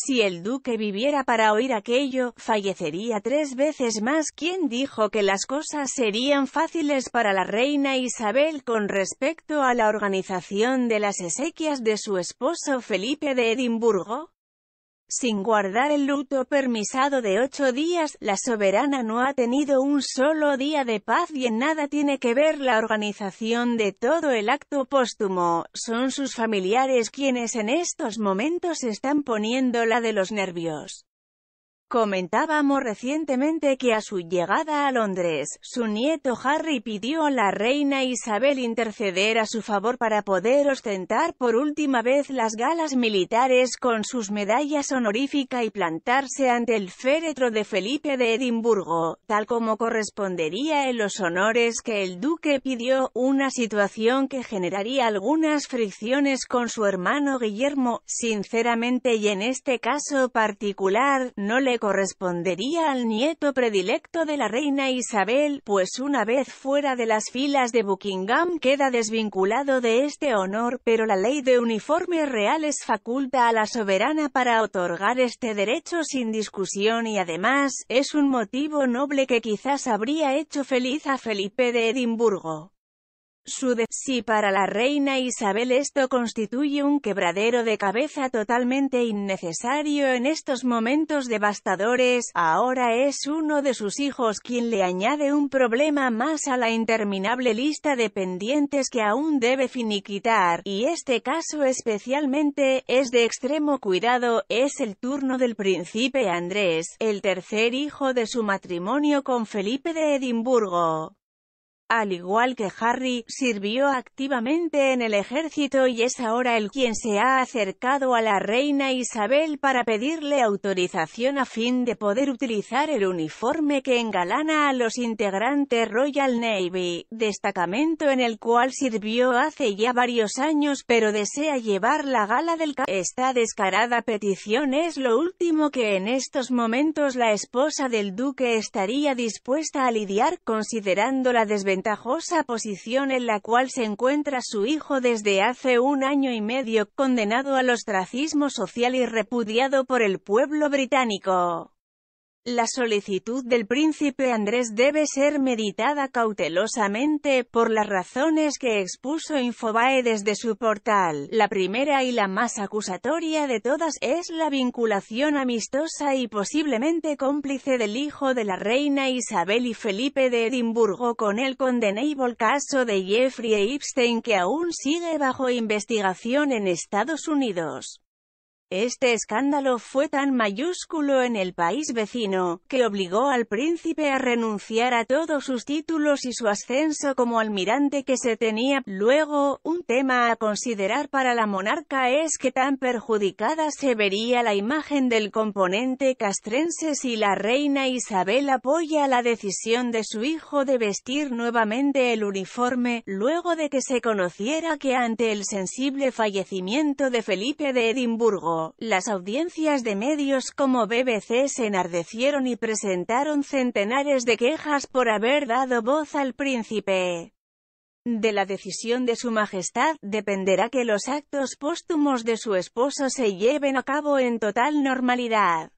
Si el duque viviera para oír aquello, fallecería tres veces más. ¿Quién dijo que las cosas serían fáciles para la reina Isabel con respecto a la organización de las esequias de su esposo Felipe de Edimburgo? Sin guardar el luto permisado de ocho días, la soberana no ha tenido un solo día de paz y en nada tiene que ver la organización de todo el acto póstumo, son sus familiares quienes en estos momentos están poniendo la de los nervios. Comentábamos recientemente que a su llegada a Londres, su nieto Harry pidió a la reina Isabel interceder a su favor para poder ostentar por última vez las galas militares con sus medallas honoríficas y plantarse ante el féretro de Felipe de Edimburgo, tal como correspondería en los honores que el duque pidió, una situación que generaría algunas fricciones con su hermano Guillermo, sinceramente y en este caso particular, no le correspondería al nieto predilecto de la reina Isabel, pues una vez fuera de las filas de Buckingham queda desvinculado de este honor, pero la ley de uniformes reales faculta a la soberana para otorgar este derecho sin discusión y además, es un motivo noble que quizás habría hecho feliz a Felipe de Edimburgo. Si para la reina Isabel esto constituye un quebradero de cabeza totalmente innecesario en estos momentos devastadores, ahora es uno de sus hijos quien le añade un problema más a la interminable lista de pendientes que aún debe finiquitar, y este caso especialmente, es de extremo cuidado, es el turno del príncipe Andrés, el tercer hijo de su matrimonio con Felipe de Edimburgo. Al igual que Harry, sirvió activamente en el ejército y es ahora el quien se ha acercado a la reina Isabel para pedirle autorización a fin de poder utilizar el uniforme que engalana a los integrantes Royal Navy, destacamento en el cual sirvió hace ya varios años pero desea llevar la gala del ca Esta descarada petición es lo último que en estos momentos la esposa del duque estaría dispuesta a lidiar considerando la desventaja ventajosa posición en la cual se encuentra su hijo desde hace un año y medio, condenado al ostracismo social y repudiado por el pueblo británico. La solicitud del príncipe Andrés debe ser meditada cautelosamente, por las razones que expuso Infobae desde su portal. La primera y la más acusatoria de todas es la vinculación amistosa y posiblemente cómplice del hijo de la reina Isabel y Felipe de Edimburgo con el condenable caso de Jeffrey Epstein que aún sigue bajo investigación en Estados Unidos. Este escándalo fue tan mayúsculo en el país vecino, que obligó al príncipe a renunciar a todos sus títulos y su ascenso como almirante que se tenía. Luego, un tema a considerar para la monarca es que tan perjudicada se vería la imagen del componente castrense si la reina Isabel apoya la decisión de su hijo de vestir nuevamente el uniforme, luego de que se conociera que ante el sensible fallecimiento de Felipe de Edimburgo, las audiencias de medios como BBC se enardecieron y presentaron centenares de quejas por haber dado voz al príncipe. De la decisión de su majestad, dependerá que los actos póstumos de su esposo se lleven a cabo en total normalidad.